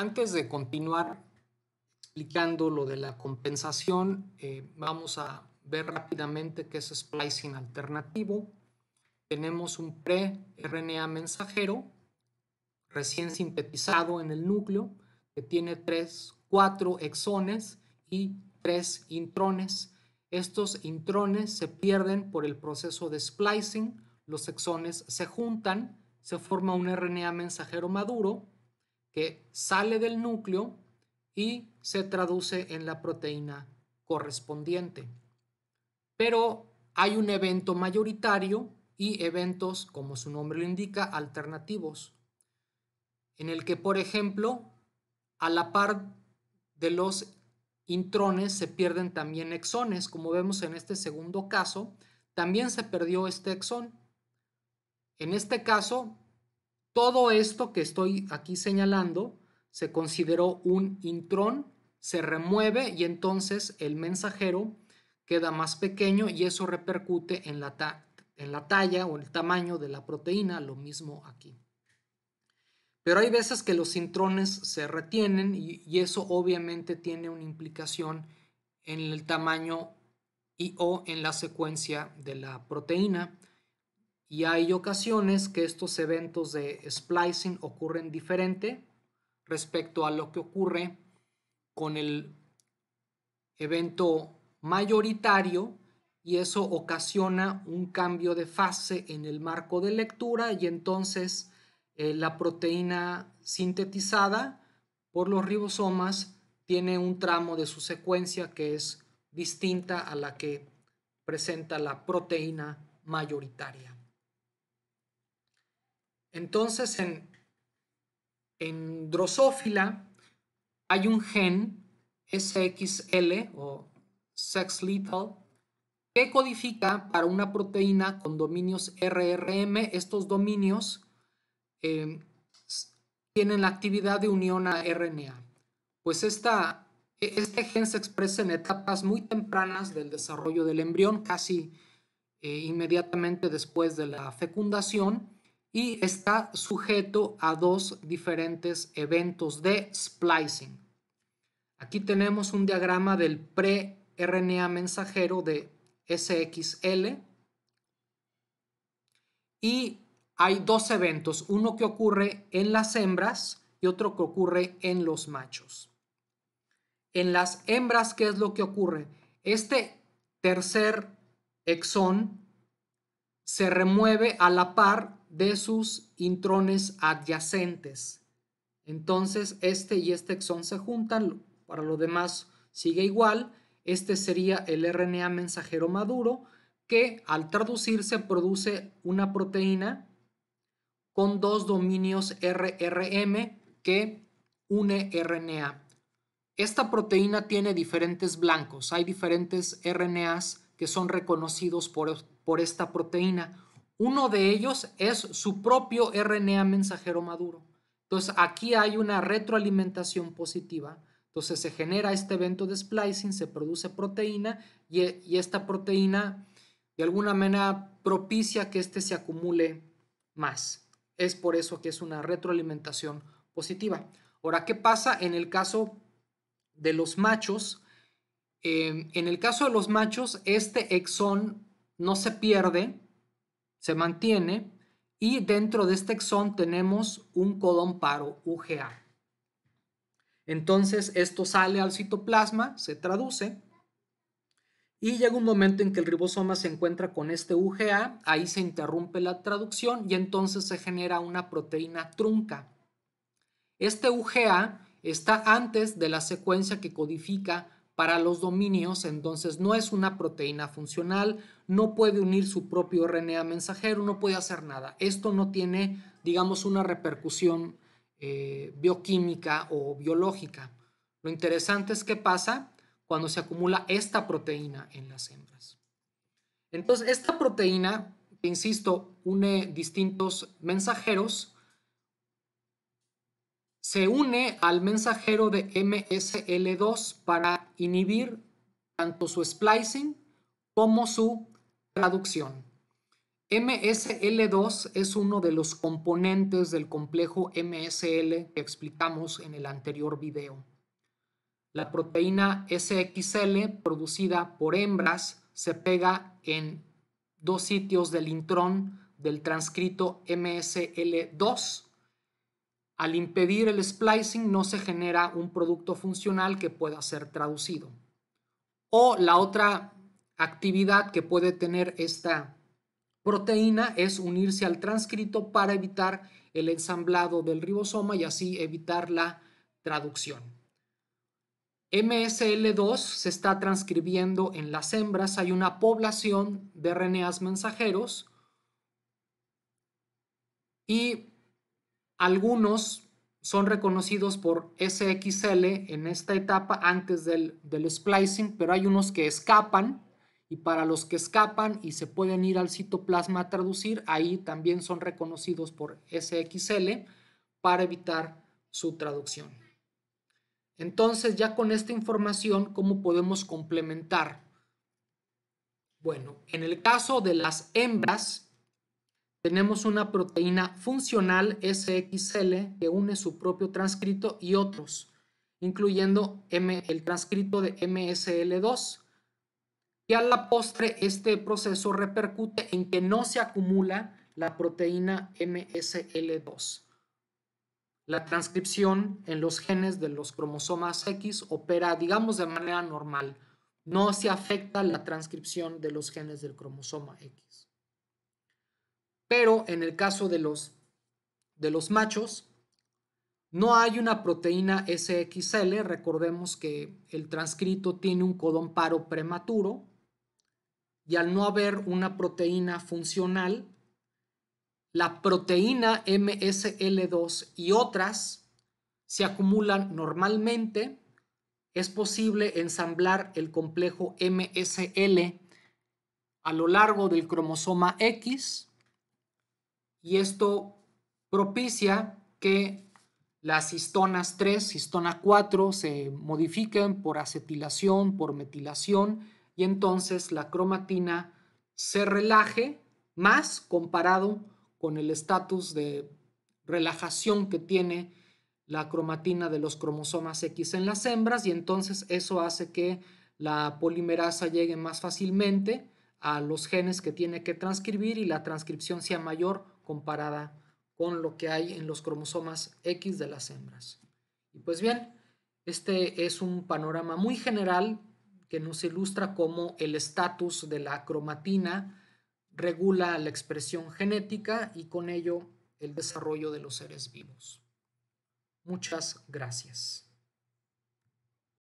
Antes de continuar explicando lo de la compensación, eh, vamos a ver rápidamente qué es splicing alternativo. Tenemos un pre-RNA mensajero recién sintetizado en el núcleo que tiene tres, cuatro exones y tres intrones. Estos intrones se pierden por el proceso de splicing, los exones se juntan, se forma un RNA mensajero maduro que sale del núcleo y se traduce en la proteína correspondiente. Pero hay un evento mayoritario y eventos, como su nombre lo indica, alternativos, en el que, por ejemplo, a la par de los intrones se pierden también exones, como vemos en este segundo caso, también se perdió este exón. En este caso, todo esto que estoy aquí señalando se consideró un intrón, se remueve y entonces el mensajero queda más pequeño y eso repercute en la, en la talla o el tamaño de la proteína, lo mismo aquí. Pero hay veces que los intrones se retienen y, y eso obviamente tiene una implicación en el tamaño y o en la secuencia de la proteína y hay ocasiones que estos eventos de splicing ocurren diferente respecto a lo que ocurre con el evento mayoritario y eso ocasiona un cambio de fase en el marco de lectura y entonces eh, la proteína sintetizada por los ribosomas tiene un tramo de su secuencia que es distinta a la que presenta la proteína mayoritaria. Entonces, en, drosófila hay un gen SXL o sex lethal que codifica para una proteína con dominios RRM. Estos dominios em, tienen la actividad de unión a RNA. Pues esta, e, este gen se expresa en etapas muy tempranas del desarrollo del embrión, casi eh, inmediatamente después de la fecundación y está sujeto a dos diferentes eventos de splicing. Aquí tenemos un diagrama del pre-RNA mensajero de SXL y hay dos eventos, uno que ocurre en las hembras y otro que ocurre en los machos. En las hembras, ¿qué es lo que ocurre? Este tercer exón se remueve a la par de sus intrones adyacentes. Entonces, este y este exón se juntan, para lo demás sigue igual. Este sería el RNA mensajero maduro que al traducirse produce una proteína con dos dominios RRM que une RNA. Esta proteína tiene diferentes blancos, hay diferentes RNAs que son reconocidos por, por esta proteína. Uno de ellos es su propio RNA mensajero maduro. Entonces aquí hay una retroalimentación positiva. Entonces se genera este evento de splicing, se produce proteína y, esta proteína de alguna manera propicia que éste se acumule más. Es por eso que es una retroalimentación positiva. Ahora, ¿qué pasa en el caso de los machos? Eh, en el caso de los machos, este exón no se pierde, se mantiene y dentro de este exón tenemos un codón paro UGA. Entonces esto sale al citoplasma, se traduce y llega un momento en que el ribosoma se encuentra con este UGA, ahí se interrumpe la traducción y entonces se genera una proteína trunca. Este UGA está antes de la secuencia que codifica para los dominios, entonces no es una proteína funcional, no puede unir su propio RNA mensajero, no puede hacer nada. Esto no tiene, digamos, una repercusión eh, bioquímica o biológica. Lo interesante es qué pasa cuando se acumula esta proteína en las hembras. Entonces, esta proteína, insisto, une distintos mensajeros, se une al mensajero de MSL2 para inhibir tanto su splicing como su traducción. MSL2 es uno de los componentes del complejo MSL que explicamos en el anterior video. La proteína SXL producida por hembras se pega en dos sitios del intrón del transcrito MSL2 al impedir el splicing no se genera un producto funcional que pueda ser traducido. O la otra actividad que puede tener esta proteína es unirse al transcrito para evitar el ensamblado del ribosoma y así evitar la traducción. MSL2 se está transcribiendo en las hembras, hay una población de RNAs mensajeros y algunos son reconocidos por SXL en esta etapa antes del, splicing, pero hay unos que escapan y para los que escapan y se pueden ir al citoplasma a traducir, ahí también son reconocidos por SXL para evitar su traducción. Entonces, ya con esta información, ¿cómo podemos complementar? Bueno, en el caso de las hembras, tenemos una proteína funcional SXL que une su propio transcrito y otros, incluyendo el transcrito de MSL2, Y a la postre este proceso repercute en que no se acumula la proteína MSL2. La transcripción en los genes de los cromosomas X opera, digamos, de manera normal. No se afecta la transcripción de los genes del cromosoma X. Pero en el caso de los, de los machos, no hay una proteína SXL, recordemos que el transcrito tiene un codón paro prematuro y al no haber una proteína funcional, la proteína MSL2 y otras se acumulan normalmente, es posible ensamblar el complejo MSL a lo largo del cromosoma X y esto propicia que las histonas 3, histona 4 se modifiquen por acetilación, por metilación y entonces la cromatina se relaje más comparado con el estatus de relajación que tiene la cromatina de los cromosomas X en las hembras y entonces eso hace que la polimerasa llegue más fácilmente a los genes que tiene que transcribir y la transcripción sea mayor comparada con lo que hay en los cromosomas X de las hembras. Y pues bien, este es un panorama muy general que nos ilustra cómo el estatus de la cromatina regula la expresión genética y con ello el desarrollo de los seres vivos. Muchas gracias.